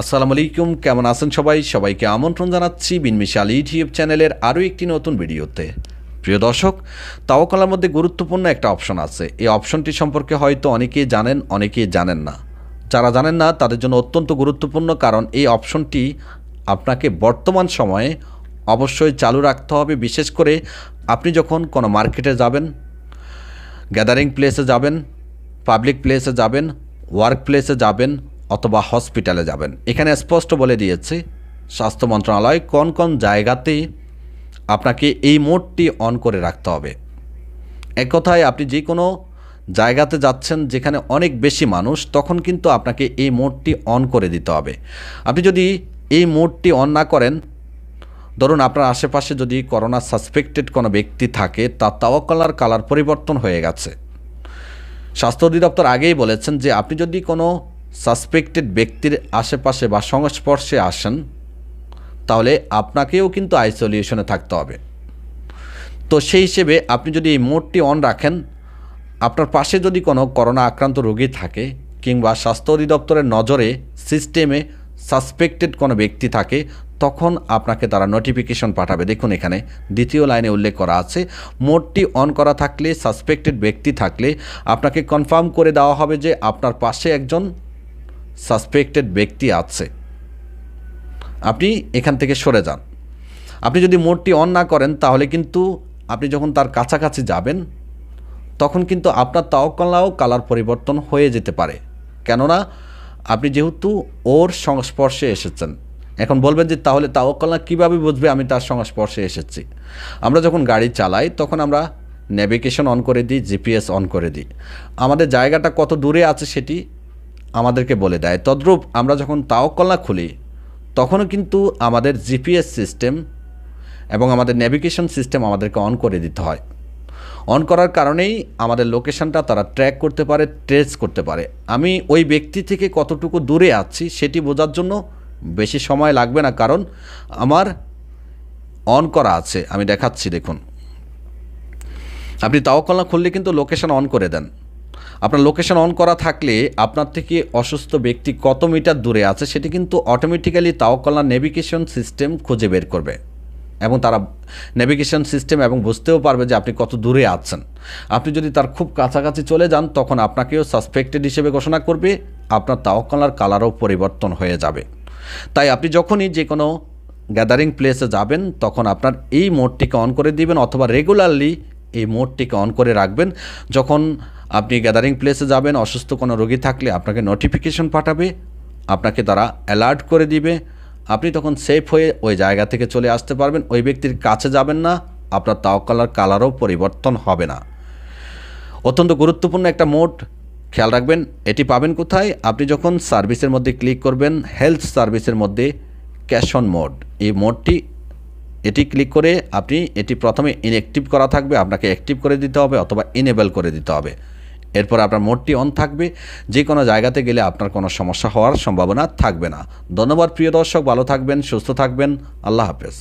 আসসালামু আলাইকুম কেমন আছেন সবাই সবাইকে আমন্ত্রণ জানাচ্ছি বিনমিশ আলী ইউটিউব চ্যানেলের আরও একটি নতুন ভিডিওতে প্রিয় দর্শক তাওকলার মধ্যে গুরুত্বপূর্ণ একটা অপশন আছে এই অপশনটি সম্পর্কে হয়তো অনেকেই জানেন অনেকেই জানেন না যারা জানেন না তাদের জন্য অত্যন্ত গুরুত্বপূর্ণ কারণ এই অপশনটি আপনাকে বর্তমান সময়ে অবশ্যই চালু রাখতে হবে বিশেষ করে আপনি যখন কোনো মার্কেটে যাবেন গ্যাদারিং প্লেসে যাবেন পাবলিক প্লেসে যাবেন ওয়ার্ক প্লেসে যাবেন অথবা হসপিটালে যাবেন এখানে স্পষ্ট বলে দিয়েছি স্বাস্থ্য মন্ত্রণালয় কোন কোন জায়গাতে আপনাকে এই মোডটি অন করে রাখতে হবে এক কথায় আপনি যে কোনো জায়গাতে যাচ্ছেন যেখানে অনেক বেশি মানুষ তখন কিন্তু আপনাকে এই মোডটি অন করে দিতে হবে আপনি যদি এই মোডটি অন না করেন ধরুন আপনার আশেপাশে যদি করোনা সাসপেক্টেড কোনো ব্যক্তি থাকে তার তাওয়াকলার কালার পরিবর্তন হয়ে গেছে স্বাস্থ্য অধিদপ্তর আগেই বলেছেন যে আপনি যদি কোনো সাসপেক্টেড ব্যক্তির আশেপাশে বা সংস্পর্শে আসেন তাহলে আপনাকেও কিন্তু আইসোলিউশনে থাকতে হবে তো সেই হিসেবে আপনি যদি এই মোডটি অন রাখেন আপনার পাশে যদি কোনো করোনা আক্রান্ত রোগী থাকে কিংবা স্বাস্থ্য অধিদপ্তরের নজরে সিস্টেমে সাসপেক্টেড কোনো ব্যক্তি থাকে তখন আপনাকে তারা নোটিফিকেশন পাঠাবে দেখুন এখানে দ্বিতীয় লাইনে উল্লেখ করা আছে মোডটি অন করা থাকলে সাসপেক্টেড ব্যক্তি থাকলে আপনাকে কনফার্ম করে দেওয়া হবে যে আপনার পাশে একজন সাসপেক্টেড ব্যক্তি আছে আপনি এখান থেকে সরে যান আপনি যদি মোডটি অন না করেন তাহলে কিন্তু আপনি যখন তার কাছাকাছি যাবেন তখন কিন্তু আপনার তাওকলাও কালার পরিবর্তন হয়ে যেতে পারে কেননা আপনি যেহেতু ওর সংস্পর্শে এসেছেন এখন বলবেন যে তাহলে তাওকলা কীভাবে বুঝবে আমি তার সংস্পর্শে এসেছি আমরা যখন গাড়ি চালাই তখন আমরা নেভিগেশন অন করে দিই জিপিএস অন করে দিই আমাদের জায়গাটা কত দূরে আছে সেটি আমাদেরকে বলে দেয় তদ্রূপ আমরা যখন তাওকলনা খুলি তখনও কিন্তু আমাদের জিপিএস সিস্টেম এবং আমাদের ন্যাভিগেশন সিস্টেম আমাদেরকে অন করে দিতে হয় অন করার কারণেই আমাদের লোকেশনটা তারা ট্র্যাক করতে পারে ট্রেস করতে পারে আমি ওই ব্যক্তি থেকে কতটুকু দূরে আছি সেটি বোঝার জন্য বেশি সময় লাগবে না কারণ আমার অন করা আছে আমি দেখাচ্ছি দেখুন আপনি তাওকলনা খুললে কিন্তু লোকেশন অন করে দেন আপনার লোকেশন অন করা থাকলে আপনার থেকে অসুস্থ ব্যক্তি কত মিটার দূরে আছে সেটি কিন্তু অটোমেটিক্যালি তাওকলার নেভিগেশন সিস্টেম খুঁজে বের করবে এবং তারা নেভিগেশন সিস্টেম এবং বুঝতেও পারবে যে আপনি কত দূরে আছেন আপনি যদি তার খুব কাছাকাছি চলে যান তখন আপনাকেও সাসপেক্টেড হিসেবে ঘোষণা করবে আপনার তাওকলার কালারও পরিবর্তন হয়ে যাবে তাই আপনি যখনই যে কোনো গ্যাদারিং প্লেসে যাবেন তখন আপনার এই মোডটিকে অন করে দিবেন অথবা রেগুলারলি এই মোডটিকে অন করে রাখবেন যখন আপনি গ্যাদারিং প্লেসে যাবেন অসুস্থ কোনো রোগী থাকলে আপনাকে নোটিফিকেশন পাঠাবে আপনাকে তারা অ্যালার্ট করে দিবে আপনি তখন সেফ হয়ে ওই জায়গা থেকে চলে আসতে পারবেন ওই ব্যক্তির কাছে যাবেন না আপনার তাওকালার কালারও পরিবর্তন হবে না অত্যন্ত গুরুত্বপূর্ণ একটা মোড খেয়াল রাখবেন এটি পাবেন কোথায় আপনি যখন সার্ভিসের মধ্যে ক্লিক করবেন হেলথ সার্ভিসের মধ্যে ক্যাশ অন মোড এই মোডটি এটি ক্লিক করে আপনি এটি প্রথমে ইনঅ্যাক্টিভ করা থাকবে আপনাকে অ্যাক্টিভ করে দিতে হবে অথবা ইনেবল করে দিতে হবে এরপর আপনার মোডটি অন থাকবে যে কোনো জায়গাতে গেলে আপনার কোনো সমস্যা হওয়ার সম্ভাবনা থাকবে না ধন্যবাদ প্রিয় দর্শক ভালো থাকবেন সুস্থ থাকবেন আল্লাহ হাফেজ